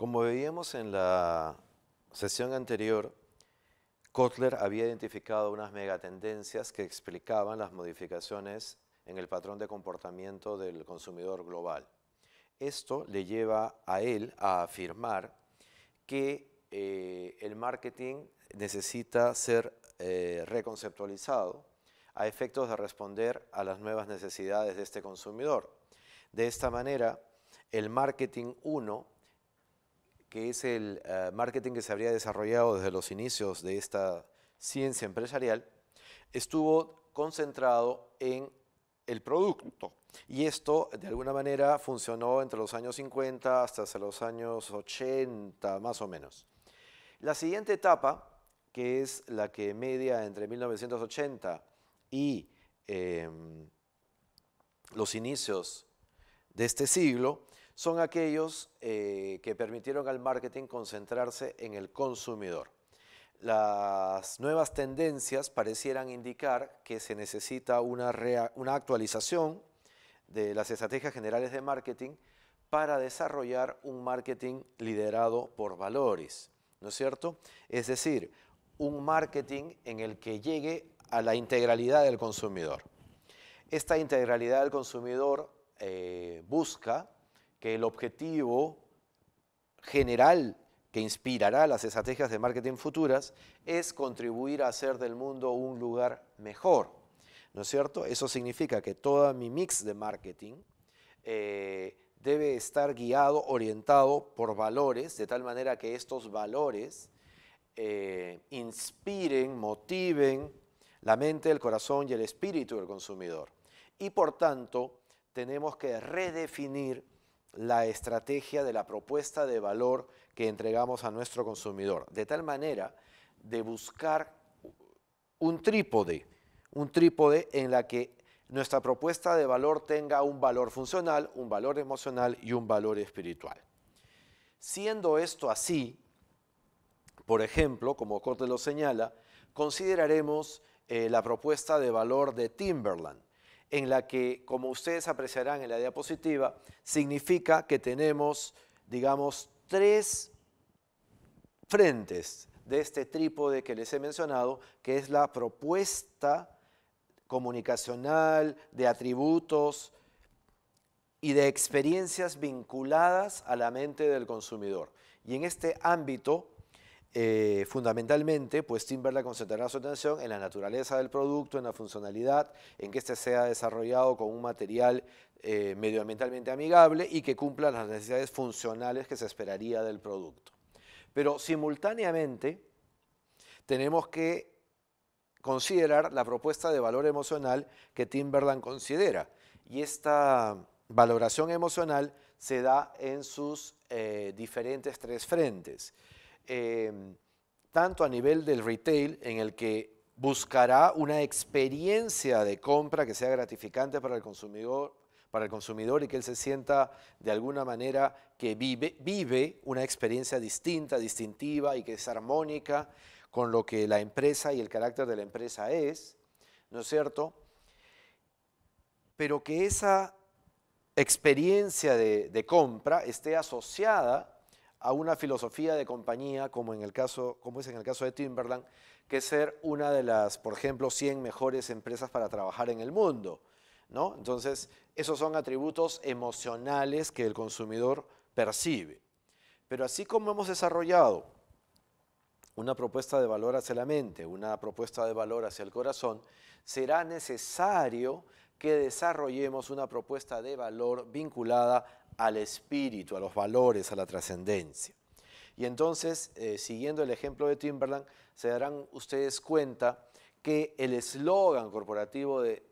Como veíamos en la sesión anterior, Kotler había identificado unas megatendencias que explicaban las modificaciones en el patrón de comportamiento del consumidor global. Esto le lleva a él a afirmar que eh, el marketing necesita ser eh, reconceptualizado a efectos de responder a las nuevas necesidades de este consumidor. De esta manera, el marketing 1 que es el eh, marketing que se habría desarrollado desde los inicios de esta ciencia empresarial, estuvo concentrado en el producto. Y esto, de alguna manera, funcionó entre los años 50 hasta los años 80, más o menos. La siguiente etapa, que es la que media entre 1980 y em, los inicios de este siglo, son aquellos eh, que permitieron al marketing concentrarse en el consumidor. Las nuevas tendencias parecieran indicar que se necesita una, actualización de las estrategias generales de marketing para desarrollar un marketing liderado por valores, ¿no es cierto? Es decir, un marketing en el que llegue a la integralidad del consumidor. Esta integralidad del consumidor eh, busca que el objetivo general que inspirará las estrategias de marketing futuras es contribuir a hacer del mundo un lugar mejor. ¿No es cierto? Eso significa que todo mi mix de marketing eh, debe estar guiado, orientado por valores, de tal manera que estos valores eh, inspiren, motiven la mente, el corazón y el espíritu del consumidor. Y por tanto, tenemos que redefinir la estrategia de la propuesta de valor que entregamos a nuestro consumidor, de tal manera de buscar un trípode, un trípode en la que nuestra propuesta de valor tenga un valor funcional, un valor emocional y un valor espiritual. Siendo esto así, por ejemplo, como Corte lo señala, consideraremos eh, la propuesta de valor de Timberland, en la que, como ustedes apreciarán en la diapositiva, significa que tenemos, digamos, tres frentes de este trípode que les he mencionado, que es la propuesta comunicacional de atributos y de experiencias vinculadas a la mente del consumidor. Y en este ámbito eh, fundamentalmente, pues Timberland concentrará su atención en la naturaleza del producto, en la funcionalidad, en que éste sea desarrollado con un material eh, medioambientalmente amigable y que cumpla las necesidades funcionales que se esperaría del producto. Pero simultáneamente, tenemos que considerar la propuesta de valor emocional que Timberland considera. Y esta valoración emocional se da en sus eh, diferentes tres frentes. Em, tanto a nivel del retail, en el que buscará una experiencia de compra que sea gratificante para el consumidor, para el consumidor y que él se sienta de alguna manera que vive, vive una experiencia distinta, distintiva y que es armónica con lo que la empresa y el carácter de la empresa es, ¿no es cierto? Pero que esa experiencia de compra esté asociada a una filosofía de compañía, como, en el caso, como es en el caso de Timberland, que es ser una de las, por ejemplo, 100 mejores empresas para trabajar en el mundo. ¿no? Entonces, esos son atributos emocionales que el consumidor percibe. Pero así como hemos desarrollado una propuesta de valor hacia la mente, una propuesta de valor hacia el corazón, será necesario que desarrollemos una propuesta de valor vinculada al espíritu, a los valores, a la trascendencia. Y entonces, eh, siguiendo el ejemplo de Timberland, se darán ustedes cuenta que el eslogan corporativo de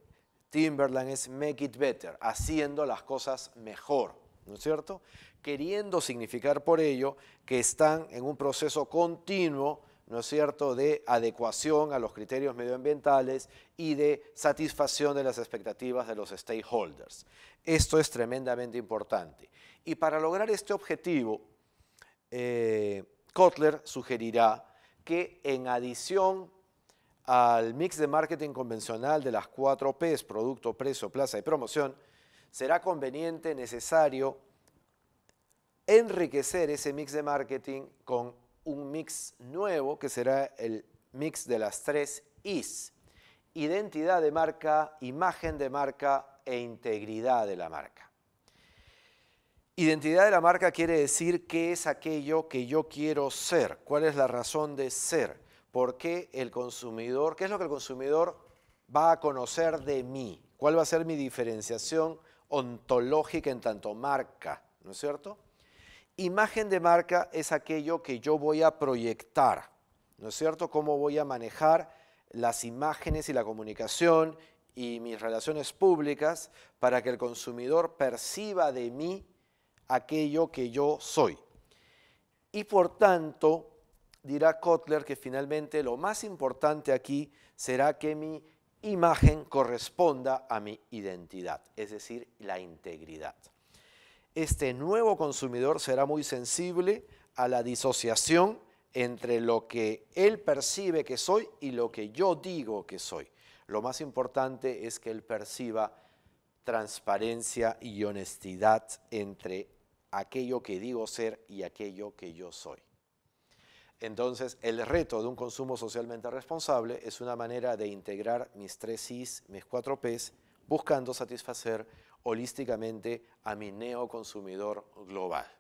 Timberland es Make It Better, haciendo las cosas mejor, ¿no es cierto? Queriendo significar por ello que están en un proceso continuo ¿no es cierto?, de adecuación a los criterios medioambientales y de satisfacción de las expectativas de los stakeholders. Esto es tremendamente importante. Y para lograr este objetivo, eh, Kotler sugerirá que en adición al mix de marketing convencional de las cuatro Ps, producto, precio, plaza y promoción, será conveniente, necesario, enriquecer ese mix de marketing con un mix nuevo que será el mix de las tres Is. Identidad de marca, imagen de marca e integridad de la marca. Identidad de la marca quiere decir qué es aquello que yo quiero ser, cuál es la razón de ser, por qué el consumidor, qué es lo que el consumidor va a conocer de mí, cuál va a ser mi diferenciación ontológica en tanto marca, ¿no es cierto? Imagen de marca es aquello que yo voy a proyectar, ¿no es cierto? Cómo voy a manejar las imágenes y la comunicación y mis relaciones públicas para que el consumidor perciba de mí aquello que yo soy. Y por tanto, dirá Kotler que finalmente lo más importante aquí será que mi imagen corresponda a mi identidad, es decir, la integridad este nuevo consumidor será muy sensible a la disociación entre lo que él percibe que soy y lo que yo digo que soy. Lo más importante es que él perciba transparencia y honestidad entre aquello que digo ser y aquello que yo soy. Entonces, el reto de un consumo socialmente responsable es una manera de integrar mis tres Is, mis cuatro Ps, buscando satisfacer holísticamente a mi neoconsumidor global.